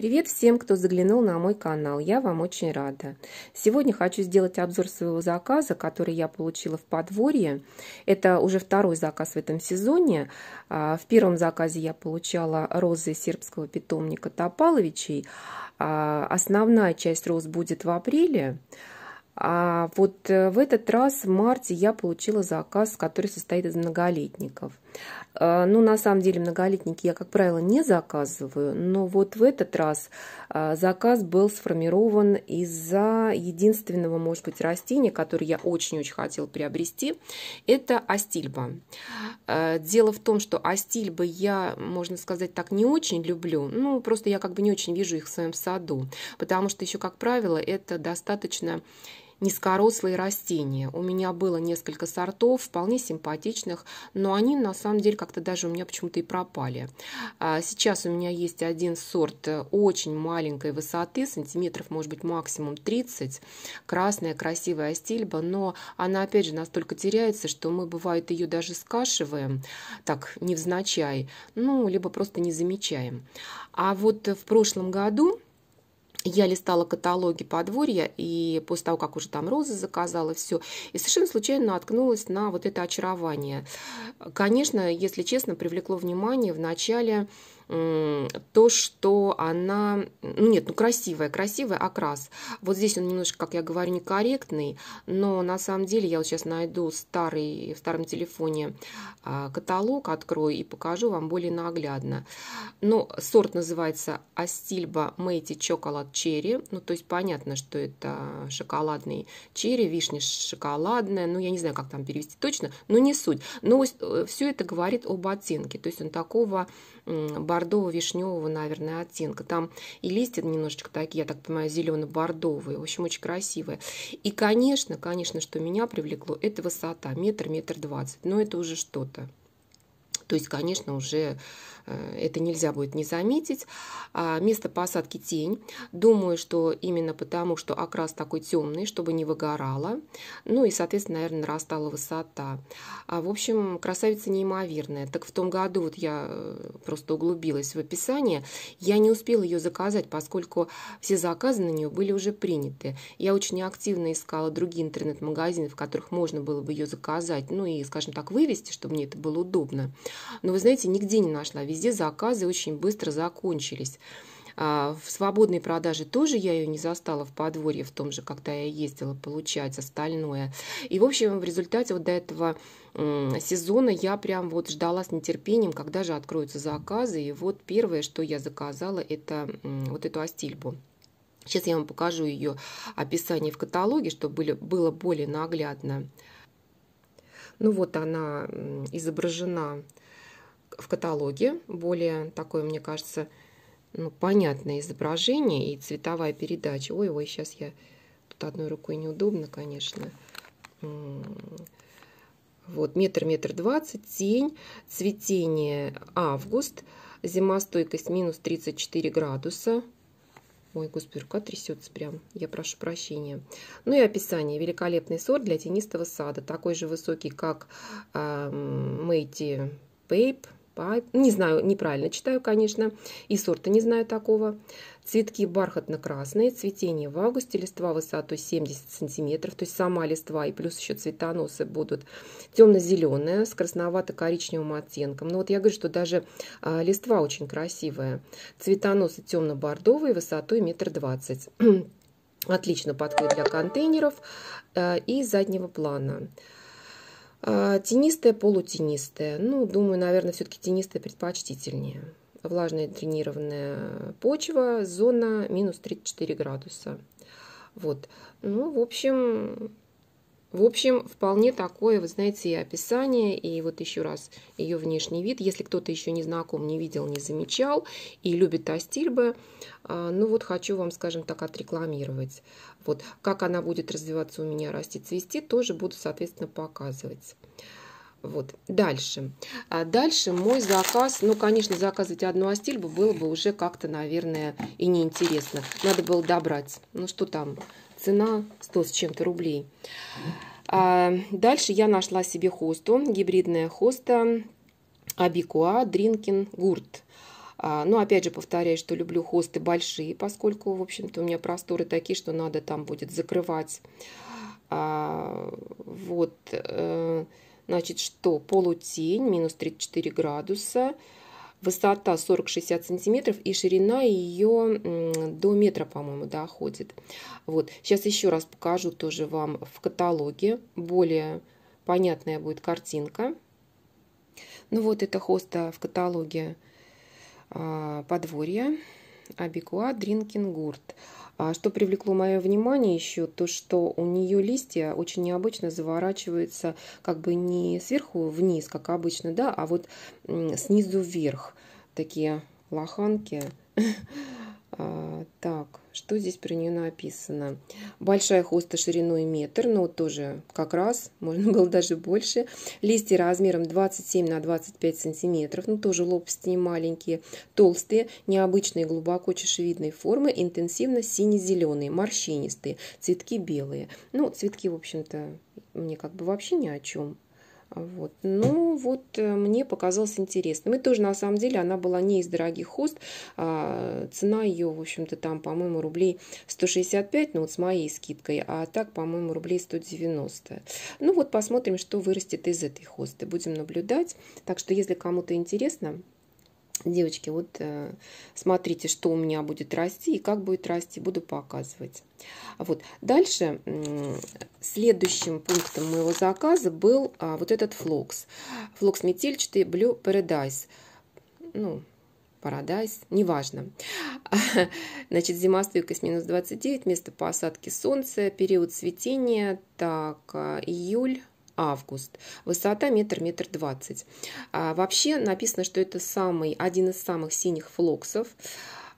Привет всем, кто заглянул на мой канал. Я вам очень рада. Сегодня хочу сделать обзор своего заказа, который я получила в подворье. Это уже второй заказ в этом сезоне. А, в первом заказе я получала розы сербского питомника Топаловичей. А, основная часть роз будет в апреле. А вот э, в этот раз в марте я получила заказ, который состоит из многолетников – а, ну, на самом деле, многолетники я, как правило, не заказываю, но вот в этот раз а, заказ был сформирован из-за единственного, может быть, растения, которое я очень-очень хотела приобрести. Это астильба. А, дело в том, что астильбы я, можно сказать, так не очень люблю. Ну, просто я как бы не очень вижу их в своем саду, потому что еще, как правило, это достаточно низкорослые растения. У меня было несколько сортов, вполне симпатичных, но они на самом деле как-то даже у меня почему-то и пропали. А, сейчас у меня есть один сорт очень маленькой высоты, сантиметров, может быть, максимум 30. Красная, красивая стильба, но она, опять же, настолько теряется, что мы, бывает, ее даже скашиваем, так, невзначай, ну, либо просто не замечаем. А вот в прошлом году я листала каталоги подворья, и после того, как уже там розы заказала, все, и совершенно случайно наткнулась на вот это очарование. Конечно, если честно, привлекло внимание в начале то, что она... Ну, нет, ну, красивая, красивая окрас. Вот здесь он немножко, как я говорю, некорректный, но на самом деле я вот сейчас найду старый, в старом телефоне а, каталог, открою и покажу вам более наглядно. Ну, сорт называется Астильба Мэйти Чоколад Черри. Ну, то есть понятно, что это шоколадный черри, вишня шоколадная. Ну, я не знаю, как там перевести точно, но не суть. Но э, все это говорит об оттенке. То есть он такого бордово-вишневого, наверное, оттенка. Там и листья немножечко такие, я так понимаю, зелено-бордовые. В общем, очень красивые. И, конечно, конечно, что меня привлекло, это высота. Метр, метр двадцать. Но это уже что-то. То есть, конечно, уже э, это нельзя будет не заметить. А место посадки тень. Думаю, что именно потому, что окрас такой темный, чтобы не выгорало. Ну и, соответственно, наверное, нарастала высота. А, в общем, красавица неимоверная. Так в том году вот я э, просто углубилась в описание. Я не успела ее заказать, поскольку все заказы на нее были уже приняты. Я очень активно искала другие интернет-магазины, в которых можно было бы ее заказать, ну и, скажем так, вывести, чтобы мне это было удобно. Но, вы знаете, нигде не нашла. Везде заказы очень быстро закончились. А, в свободной продаже тоже я ее не застала в подворье, в том же, когда я ездила получать остальное. И, в общем, в результате вот до этого сезона я прям вот ждала с нетерпением, когда же откроются заказы. И вот первое, что я заказала, это вот эту астильбу. Сейчас я вам покажу ее описание в каталоге, чтобы было более наглядно. Ну вот она изображена в каталоге. Более такое, мне кажется, ну, понятное изображение и цветовая передача. Ой-ой, сейчас я тут одной рукой неудобно, конечно. Вот метр, метр двадцать, тень, цветение август, зимостойкость минус 34 градуса. Ой, господи, рука трясется прям. Я прошу прощения. Ну и описание. Великолепный сорт для тенистого сада. Такой же высокий, как э, Мэйти Пейп. Pipe. Не знаю, неправильно читаю, конечно, и сорта не знаю такого. Цветки бархатно-красные, цветение в августе, листва высотой 70 сантиметров, то есть сама листва и плюс еще цветоносы будут темно зеленые с красновато-коричневым оттенком. Но ну, вот я говорю, что даже а, листва очень красивая. Цветоносы темно-бордовые высотой метр двадцать. Отлично подходит для контейнеров а, и заднего плана. А, тенистая, полутенистая. Ну, думаю, наверное, все-таки тенистая предпочтительнее. Влажная тренированная почва, зона минус 34 градуса. Вот. Ну, в общем, в общем, вполне такое, вы знаете, и описание, и вот еще раз ее внешний вид. Если кто-то еще не знаком, не видел, не замечал и любит Астильбе, а, ну вот хочу вам, скажем так, отрекламировать. Вот как она будет развиваться у меня, расти, цвести, тоже буду, соответственно, показывать. Вот, дальше. А дальше мой заказ, ну, конечно, заказывать одну астильбу было бы уже как-то, наверное, и неинтересно. Надо было добрать. Ну, что там, Цена 100 с чем-то рублей. А дальше я нашла себе хосту, гибридная хоста Абикуа Дринкин Гурт. А, но ну, опять же повторяю, что люблю хосты большие, поскольку, в общем-то, у меня просторы такие, что надо там будет закрывать. А, вот, э, значит, что полутень, минус 34 градуса высота 40-60 сантиметров и ширина ее до метра, по-моему, доходит. вот. Сейчас еще раз покажу тоже вам в каталоге. Более понятная будет картинка. Ну вот это хоста в каталоге а, подворья Абикуа Дринкингурт. Гурт. А что привлекло мое внимание еще, то что у нее листья очень необычно заворачиваются как бы не сверху вниз, как обычно, да, а вот снизу вверх. Такие лоханки. А, так, что здесь про нее написано? Большая хоста шириной метр, но ну, тоже как раз, можно было даже больше. Листья размером 27 на 25 сантиметров, но ну, тоже лопасти не маленькие. Толстые, необычные, глубоко чешевидной формы, интенсивно сине-зеленые, морщинистые, цветки белые. Ну, цветки, в общем-то, мне как бы вообще ни о чем. Вот. ну вот э, мне показалось интересным. И тоже, на самом деле, она была не из дорогих хост. А цена ее, в общем-то, там, по-моему, рублей 165, ну вот с моей скидкой, а так, по-моему, рублей 190. Ну вот посмотрим, что вырастет из этой хосты. Будем наблюдать. Так что, если кому-то интересно, Девочки, вот э, смотрите, что у меня будет расти и как будет расти, буду показывать. Вот. Дальше следующим пунктом моего заказа был а, вот этот флокс. Флокс метельчатый Blue Paradise. Ну, Парадайз, неважно. Значит, зимостойкость минус 29, место посадки солнца, период цветения, так, а, июль, август. Высота метр, метр двадцать. А, вообще написано, что это самый, один из самых синих флоксов.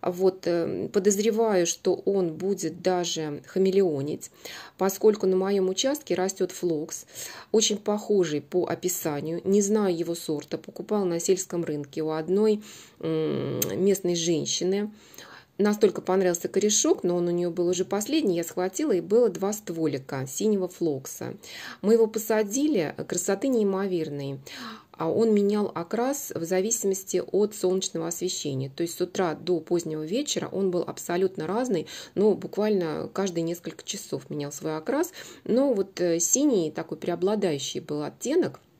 Вот, э, подозреваю, что он будет даже хамелеонить, поскольку на моем участке растет флокс, очень похожий по описанию, не знаю его сорта, покупал на сельском рынке у одной местной женщины, настолько понравился корешок, но он у нее был уже последний, я схватила, и было два стволика синего флокса. Мы его посадили, э, красоты неимоверной. А он менял окрас в зависимости от солнечного освещения. То есть с утра до позднего вечера он был абсолютно разный, но буквально каждые несколько часов менял свой окрас. Но вот э, синий такой преобладающий был оттенок –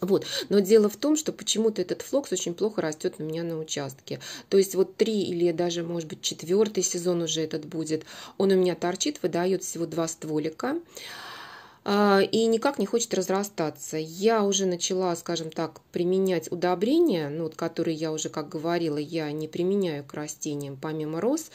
вот. Но дело в том, что почему-то этот флокс очень плохо растет у меня на участке. То есть вот три или даже, может быть, четвертый сезон уже этот будет. Он у меня торчит, выдает всего два стволика. А, и никак не хочет разрастаться. Я уже начала, скажем так, применять удобрения, ну, вот, которые я уже, как говорила, я не применяю к растениям, помимо роз.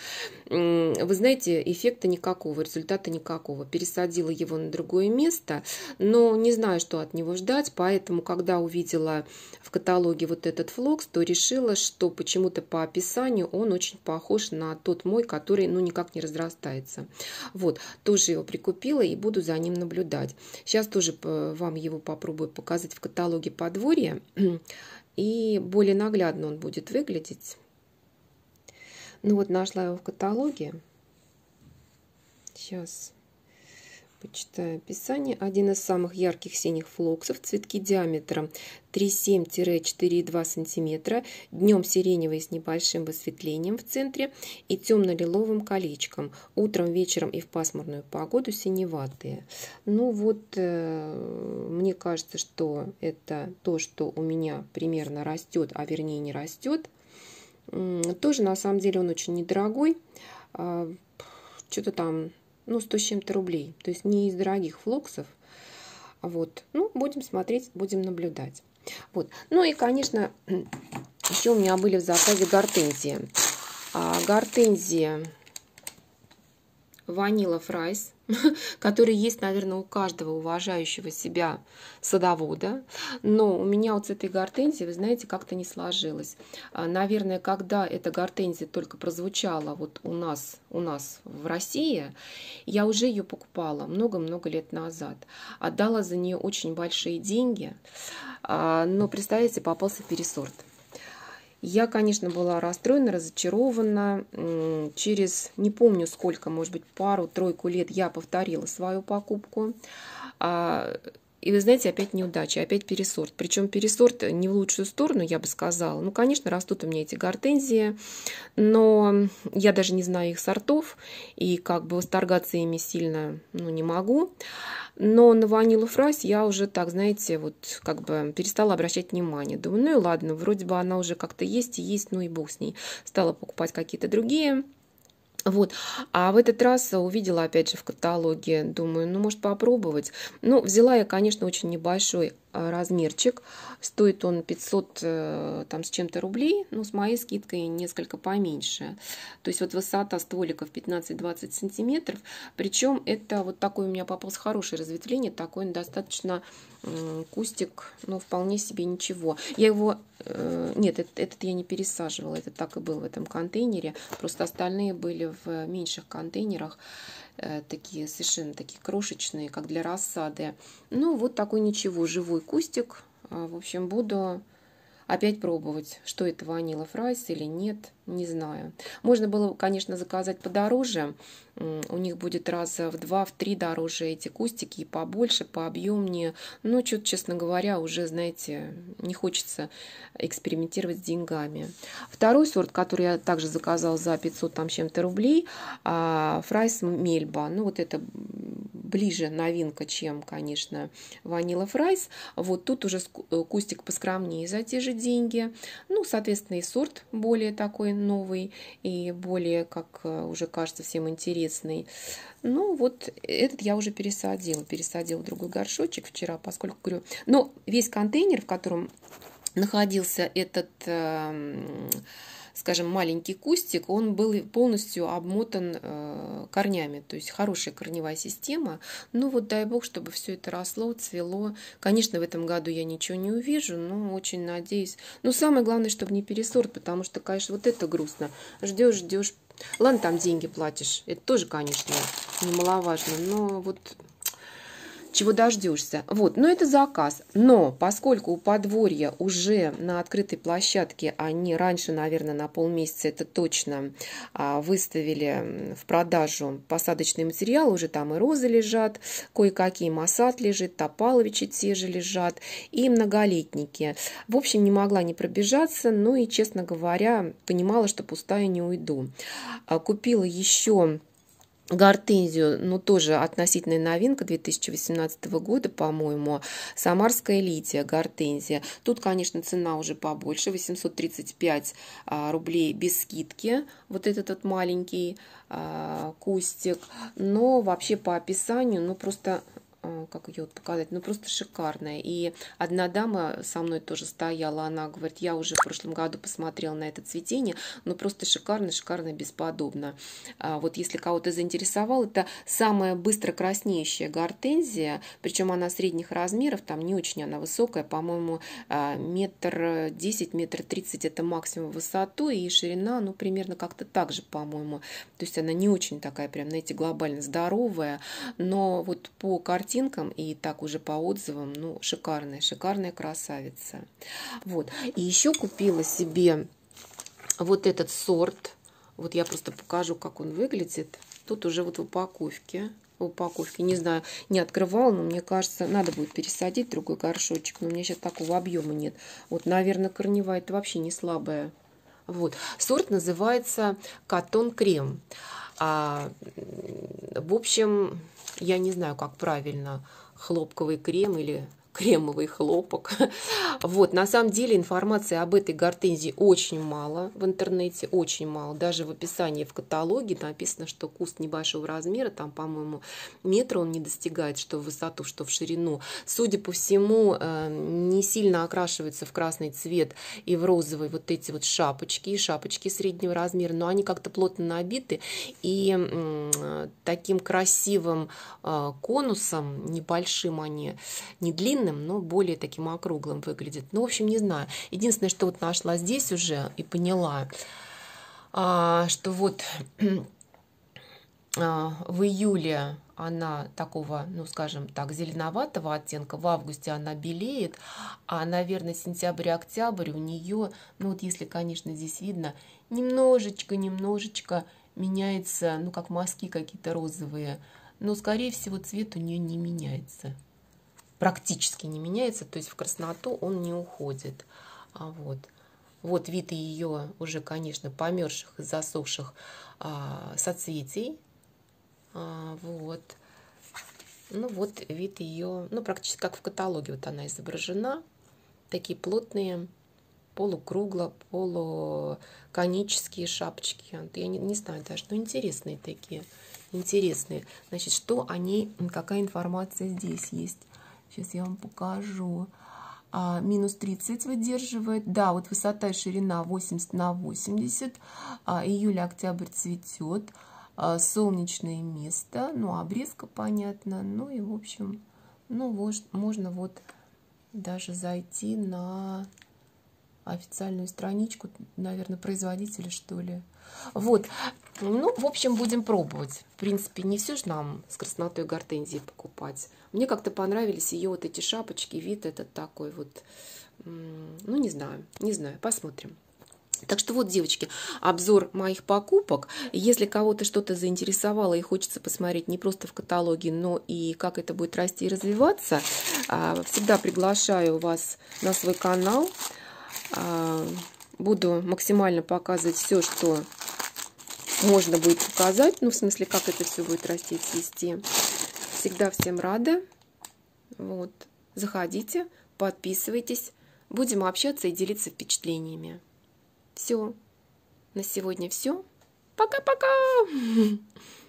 Вы знаете, эффекта никакого, результата никакого. Пересадила его на другое место, но не знаю, что от него ждать, поэтому, когда увидела в каталоге вот этот флокс, то решила, что почему-то по описанию он очень похож на тот мой, который, ну, никак не разрастается. Вот, тоже его прикупила и буду за ним наблюдать наблюдать. Сейчас тоже э, вам его попробую показать в каталоге подворья, и более наглядно он будет выглядеть. Ну вот, нашла его в каталоге. Сейчас Почитаем описание. Один из самых ярких синих флоксов, цветки диаметром 3,7-4,2 см, днем сиреневый с небольшим высветлением в центре и темно-лиловым колечком. Утром, вечером и в пасмурную погоду синеватые. Ну вот, э, мне кажется, что это то, что у меня примерно растет, а вернее не растет. Тоже, на самом деле, он очень недорогой. А, что-то там ну, 100 с чем-то рублей. То есть не из дорогих флоксов. Вот. Ну, будем смотреть, будем наблюдать. Вот. Ну и, конечно, еще у меня были в заказе гортензии. А, гортензия ванила фрайс, который есть, наверное, у каждого уважающего себя садовода. Но у меня вот с этой гортензией, вы знаете, как-то не сложилось. А, наверное, когда эта гортензия только прозвучала вот у нас, у нас в России, я уже ее покупала много-много лет назад. Отдала за нее очень большие деньги, а, но, представляете, попался пересорт. Я, конечно, была расстроена, разочарована. Через, не помню сколько, может быть, пару-тройку лет я повторила свою покупку. А, и вы знаете, опять неудача, опять пересорт. Причем пересорт не в лучшую сторону, я бы сказала. Ну, конечно, растут у меня эти гортензии, но я даже не знаю их сортов, и как бы восторгаться ими сильно ну, не могу. Но на ванилу фразь я уже так, знаете, вот как бы перестала обращать внимание. Думаю, ну и ладно, вроде бы она уже как-то есть и есть, ну и бог с ней. Стала покупать какие-то другие вот. А в этот раз увидела, опять же, в каталоге, думаю, ну, может, попробовать. Ну, взяла я, конечно, очень небольшой Э, размерчик. Стоит он 500 э, там, с чем-то рублей, но с моей скидкой несколько поменьше. То есть вот высота стволиков 15-20 сантиметров. Причем это вот такой у меня попался хорошее разветвление, такой достаточно кустик, но вполне себе ничего. Я его... Э, нет, этот, этот я не пересаживала, это так и был в этом контейнере. Просто остальные были в меньших контейнерах. Э, такие совершенно такие крошечные, как для рассады. Ну, вот такой ничего, живой кустик. А, в общем, буду опять пробовать, что это ванила фрайс или нет. Не знаю. Можно было, конечно, заказать подороже. У них будет раза в два, в три дороже эти кустики и побольше, пообъемнее. Но что-то, честно говоря, уже, знаете, не хочется экспериментировать с деньгами. Второй сорт, который я также заказал за 500 там чем-то рублей, а, фрайс мельба. Ну, вот это ближе новинка, чем, конечно, ванила фрайс. Вот тут уже э, кустик поскромнее за те же деньги. Ну, соответственно, и сорт более такой новый и более, как э, уже кажется, всем интересный. Ну, вот этот я уже пересадила. Пересадила в другой горшочек вчера, поскольку говорю... Но весь контейнер, в котором находился этот эм, скажем, маленький кустик, он был полностью обмотан э, корнями, то есть хорошая корневая система. Ну вот дай бог, чтобы все это росло, цвело. Конечно, в этом году я ничего не увижу, но очень надеюсь. Но самое главное, чтобы не пересорт, потому что, конечно, вот это грустно. Ждешь, ждешь. Ладно, там деньги платишь. Это тоже, конечно, немаловажно. Но вот чего дождешься. Вот, но это заказ. Но поскольку у подворья уже на открытой площадке они а раньше, наверное, на полмесяца это точно а, выставили в продажу посадочный материал, уже там и розы лежат, кое-какие масад лежит, топаловичи те же лежат и многолетники. В общем, не могла не пробежаться, ну и, честно говоря, понимала, что пустая не уйду. А, купила еще Гортензию, ну тоже относительная новинка 2018 года, по-моему, Самарская лития, гортензия. Тут, конечно, цена уже побольше, 835 а, рублей без скидки, вот этот вот маленький а, кустик. Но вообще по описанию, ну просто Э, как ее вот показать, ну просто шикарная. И одна дама со мной тоже стояла, она говорит, я уже в прошлом году посмотрела на это цветение, ну просто шикарно, шикарно, бесподобно. А вот если кого-то заинтересовал, это самая быстро краснеющая гортензия, причем она средних размеров, там не очень она высокая, по-моему, а, метр десять, метр тридцать это максимум высоту, и ширина, ну примерно как-то так же, по-моему. То есть она не очень такая прям, знаете, глобально здоровая, но вот по картине картинкам и так уже по отзывам, ну, шикарная, шикарная красавица. Вот. И еще купила себе вот этот сорт. Вот я просто покажу, как он выглядит. Тут уже вот в упаковке В упаковке. Не знаю, не открывала, но мне кажется, надо будет пересадить другой горшочек. Но у меня сейчас такого объема нет. Вот, наверное, корневая это вообще не слабая. Вот. Сорт называется «Катон крем». -крем». А, в общем, я не знаю, как правильно, хлопковый крем или кремовый хлопок. Вот, на самом деле информации об этой гортензии очень мало в интернете, очень мало. Даже в описании в каталоге написано, что куст небольшого размера, там, по-моему, метра он не достигает, что в высоту, что в ширину. Судя по всему, э, не сильно окрашивается в красный цвет и в розовый вот эти вот шапочки, шапочки среднего размера, но они как-то плотно набиты и таким красивым э, конусом, небольшим они, не длинным, овальным, но более таким округлым выглядит. Ну, в общем, не знаю. Единственное, что вот нашла здесь уже и поняла, а, что вот а, в июле она такого, ну скажем так, зеленоватого оттенка, в августе она белеет, а, наверное, сентябрь-октябрь у нее, ну вот если, конечно, здесь видно, немножечко-немножечко меняется, ну как мазки какие-то розовые, но, скорее всего, цвет у нее не меняется практически не меняется, то есть в красноту он не уходит. А вот. вот вид ее уже, конечно, померзших и засохших а, соцветий. А, вот. Ну вот вид ее, ну практически как в каталоге вот она изображена. Такие плотные, полукругло, полуконические шапочки. Я не, не знаю даже, но интересные такие. Интересные. Значит, что они, какая информация здесь есть. Сейчас я вам покажу. А, минус 30 выдерживает. Да, вот высота и ширина 80 на 80. А, Июль-октябрь цветет. А, солнечное место. Ну, обрезка, понятно. Ну и, в общем, ну, вот, можно вот даже зайти на официальную страничку, наверное, производителя, что ли, вот. Ну, в общем, будем пробовать. В принципе, не все же нам с краснотой гортензии покупать. Мне как-то понравились ее вот эти шапочки, вид этот такой вот. Ну, не знаю, не знаю, посмотрим. Так что вот, девочки, обзор моих покупок. Если кого-то что-то заинтересовало и хочется посмотреть не просто в каталоге, но и как это будет расти и развиваться, а, всегда приглашаю вас на свой канал. А, Буду максимально показывать все, что можно будет показать. Ну, в смысле, как это все будет расти, цвести. Всегда всем рада. Вот. Заходите, подписывайтесь. Будем общаться и делиться впечатлениями. Все. На сегодня все. Пока-пока!